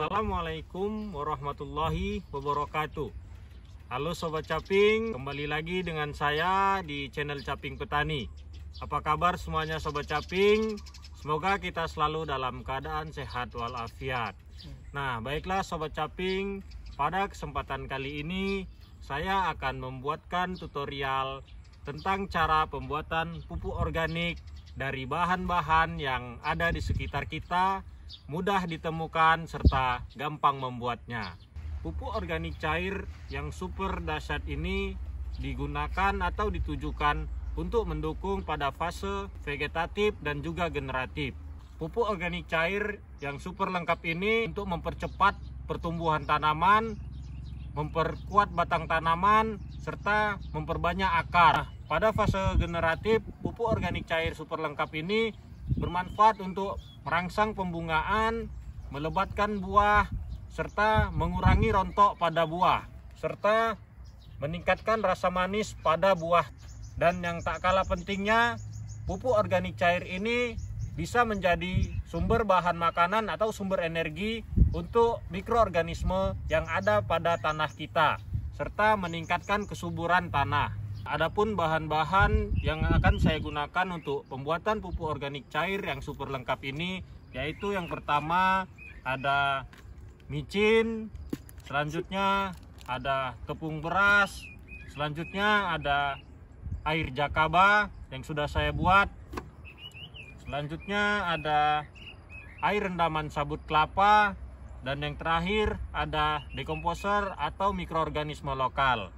Assalamualaikum warahmatullahi wabarakatuh Halo Sobat Caping, kembali lagi dengan saya di channel Caping Petani Apa kabar semuanya Sobat Caping? Semoga kita selalu dalam keadaan sehat walafiat Nah baiklah Sobat Caping, pada kesempatan kali ini Saya akan membuatkan tutorial tentang cara pembuatan pupuk organik dari bahan-bahan yang ada di sekitar kita mudah ditemukan, serta gampang membuatnya. Pupuk organik cair yang super dahsyat ini digunakan atau ditujukan untuk mendukung pada fase vegetatif dan juga generatif. Pupuk organik cair yang super lengkap ini untuk mempercepat pertumbuhan tanaman, memperkuat batang tanaman, serta memperbanyak akar. Nah, pada fase generatif, pupuk organik cair super lengkap ini bermanfaat untuk merangsang pembungaan, melebatkan buah, serta mengurangi rontok pada buah, serta meningkatkan rasa manis pada buah. Dan yang tak kalah pentingnya, pupuk organik cair ini bisa menjadi sumber bahan makanan atau sumber energi untuk mikroorganisme yang ada pada tanah kita, serta meningkatkan kesuburan tanah. Adapun bahan-bahan yang akan saya gunakan untuk pembuatan pupuk organik cair yang super lengkap ini yaitu yang pertama ada micin, selanjutnya ada tepung beras, selanjutnya ada air jakaba yang sudah saya buat. Selanjutnya ada air rendaman sabut kelapa dan yang terakhir ada dekomposer atau mikroorganisme lokal.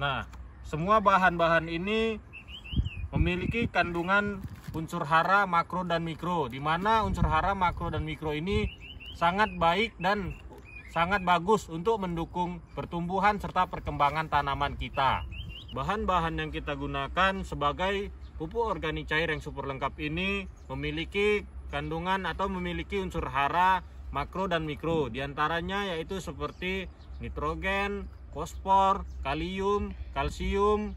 Nah, semua bahan-bahan ini memiliki kandungan unsur hara, makro, dan mikro. Di mana unsur hara, makro, dan mikro ini sangat baik dan sangat bagus untuk mendukung pertumbuhan serta perkembangan tanaman kita. Bahan-bahan yang kita gunakan sebagai pupuk organik cair yang super lengkap ini memiliki kandungan atau memiliki unsur hara, makro, dan mikro. Di antaranya yaitu seperti nitrogen, fosfor, kalium, kalsium,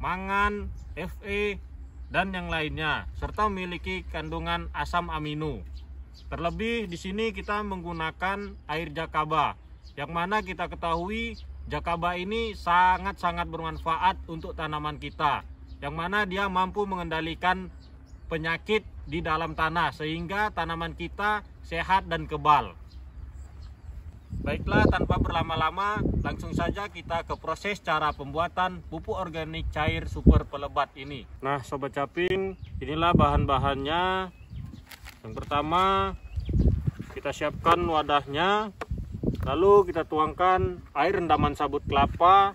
mangan, Fe, dan yang lainnya, serta memiliki kandungan asam amino. Terlebih di sini kita menggunakan air jakaba, yang mana kita ketahui jakaba ini sangat-sangat bermanfaat untuk tanaman kita, yang mana dia mampu mengendalikan penyakit di dalam tanah sehingga tanaman kita sehat dan kebal. Baiklah, tanpa berlama-lama, langsung saja kita ke proses cara pembuatan pupuk organik cair super pelebat ini. Nah, Sobat Caping, inilah bahan-bahannya. Yang pertama, kita siapkan wadahnya. Lalu kita tuangkan air rendaman sabut kelapa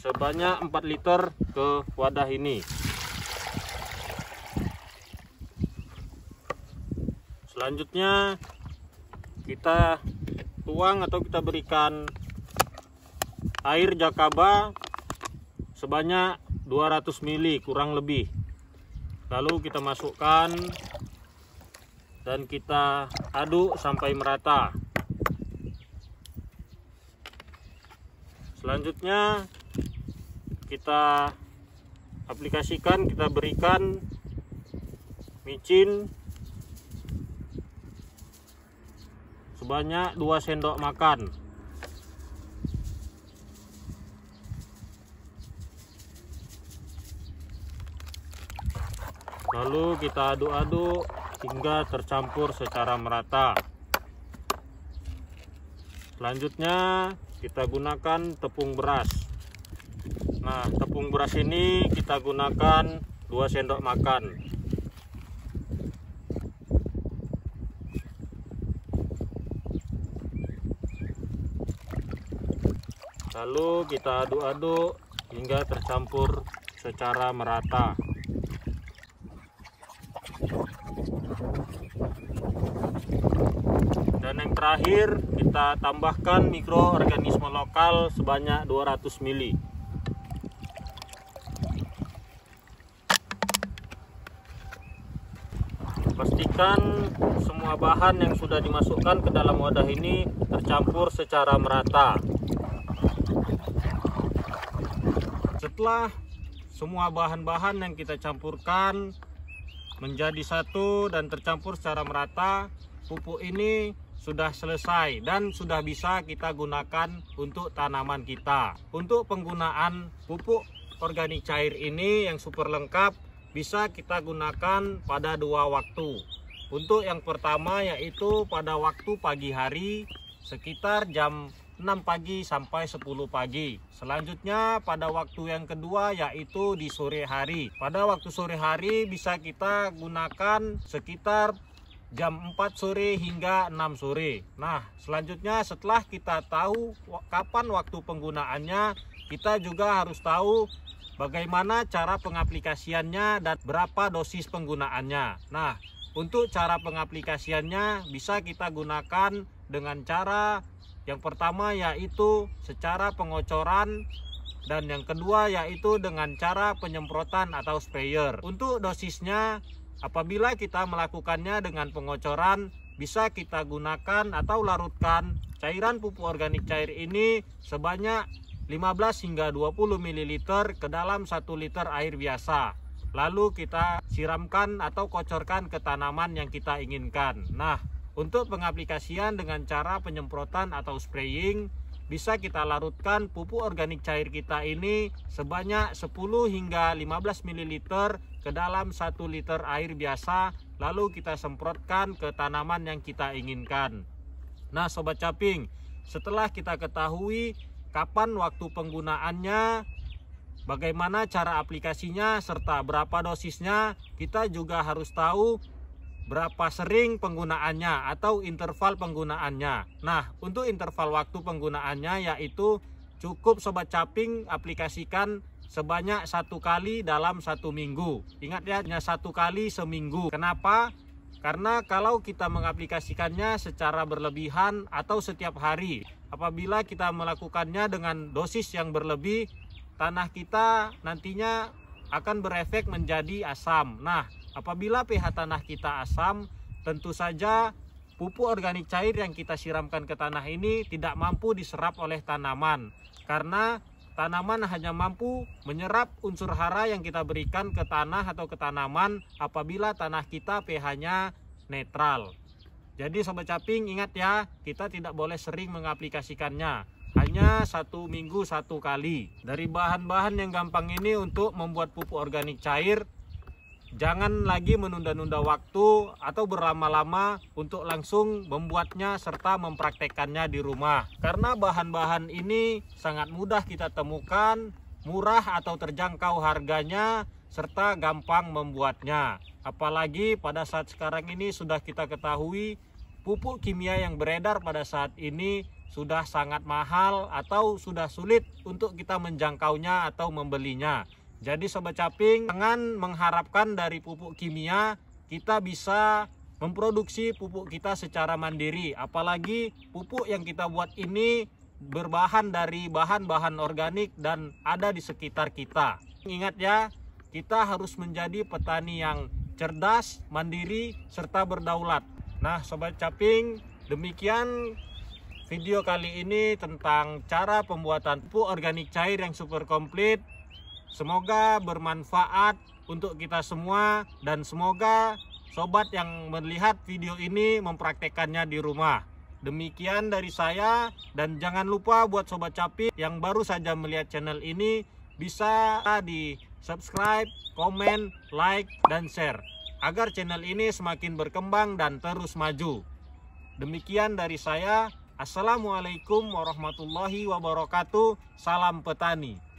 sebanyak 4 liter ke wadah ini. Selanjutnya, kita tuang atau kita berikan air jakaba sebanyak 200 ml kurang lebih lalu kita masukkan dan kita aduk sampai merata selanjutnya kita aplikasikan kita berikan micin sebanyak 2 sendok makan lalu kita aduk-aduk hingga tercampur secara merata selanjutnya kita gunakan tepung beras nah tepung beras ini kita gunakan 2 sendok makan lalu kita aduk-aduk hingga tercampur secara merata dan yang terakhir kita tambahkan mikroorganisme lokal sebanyak 200 ml pastikan semua bahan yang sudah dimasukkan ke dalam wadah ini tercampur secara merata Buatlah semua bahan-bahan yang kita campurkan menjadi satu dan tercampur secara merata. Pupuk ini sudah selesai dan sudah bisa kita gunakan untuk tanaman kita. Untuk penggunaan pupuk organik cair ini yang super lengkap bisa kita gunakan pada dua waktu. Untuk yang pertama yaitu pada waktu pagi hari sekitar jam 6 pagi sampai 10 pagi. Selanjutnya pada waktu yang kedua yaitu di sore hari. Pada waktu sore hari bisa kita gunakan sekitar jam 4 sore hingga 6 sore. Nah, selanjutnya setelah kita tahu kapan waktu penggunaannya, kita juga harus tahu bagaimana cara pengaplikasiannya dan berapa dosis penggunaannya. Nah, untuk cara pengaplikasiannya bisa kita gunakan dengan cara yang pertama yaitu secara pengocoran dan yang kedua yaitu dengan cara penyemprotan atau sprayer. Untuk dosisnya apabila kita melakukannya dengan pengocoran bisa kita gunakan atau larutkan cairan pupuk organik cair ini sebanyak 15 hingga 20 ml ke dalam 1 liter air biasa. Lalu kita siramkan atau kocorkan ke tanaman yang kita inginkan. Nah, untuk pengaplikasian dengan cara penyemprotan atau spraying, bisa kita larutkan pupuk organik cair kita ini sebanyak 10 hingga 15 ml ke dalam 1 liter air biasa lalu kita semprotkan ke tanaman yang kita inginkan. Nah Sobat Caping, setelah kita ketahui kapan waktu penggunaannya, bagaimana cara aplikasinya serta berapa dosisnya, kita juga harus tahu berapa sering penggunaannya atau interval penggunaannya. Nah, untuk interval waktu penggunaannya yaitu cukup sobat caping aplikasikan sebanyak satu kali dalam satu minggu. Ingat ya, hanya satu kali seminggu. Kenapa? Karena kalau kita mengaplikasikannya secara berlebihan atau setiap hari, apabila kita melakukannya dengan dosis yang berlebih, tanah kita nantinya akan berefek menjadi asam. Nah, Apabila pH tanah kita asam, tentu saja pupuk organik cair yang kita siramkan ke tanah ini tidak mampu diserap oleh tanaman karena tanaman hanya mampu menyerap unsur hara yang kita berikan ke tanah atau ke tanaman apabila tanah kita pH-nya netral. Jadi sobat caping ingat ya, kita tidak boleh sering mengaplikasikannya. Hanya satu minggu satu kali. Dari bahan-bahan yang gampang ini untuk membuat pupuk organik cair, jangan lagi menunda-nunda waktu atau berlama-lama untuk langsung membuatnya serta mempraktekannya di rumah. Karena bahan-bahan ini sangat mudah kita temukan, murah atau terjangkau harganya, serta gampang membuatnya. Apalagi pada saat sekarang ini sudah kita ketahui pupuk kimia yang beredar pada saat ini sudah sangat mahal atau sudah sulit untuk kita menjangkaunya atau membelinya. Jadi sobat caping, jangan mengharapkan dari pupuk kimia kita bisa memproduksi pupuk kita secara mandiri. Apalagi pupuk yang kita buat ini berbahan dari bahan-bahan organik dan ada di sekitar kita. Ingat ya, kita harus menjadi petani yang cerdas, mandiri, serta berdaulat. Nah, sobat caping, demikian video kali ini tentang cara pembuatan pupuk organik cair yang super komplit. Semoga bermanfaat untuk kita semua dan semoga sobat yang melihat video ini mempraktekannya di rumah. Demikian dari saya dan jangan lupa buat sobat capi yang baru saja melihat channel ini bisa di subscribe, komen, like, dan share agar channel ini semakin berkembang dan terus maju. Demikian dari saya. Assalamualaikum warahmatullahi wabarakatuh. Salam petani.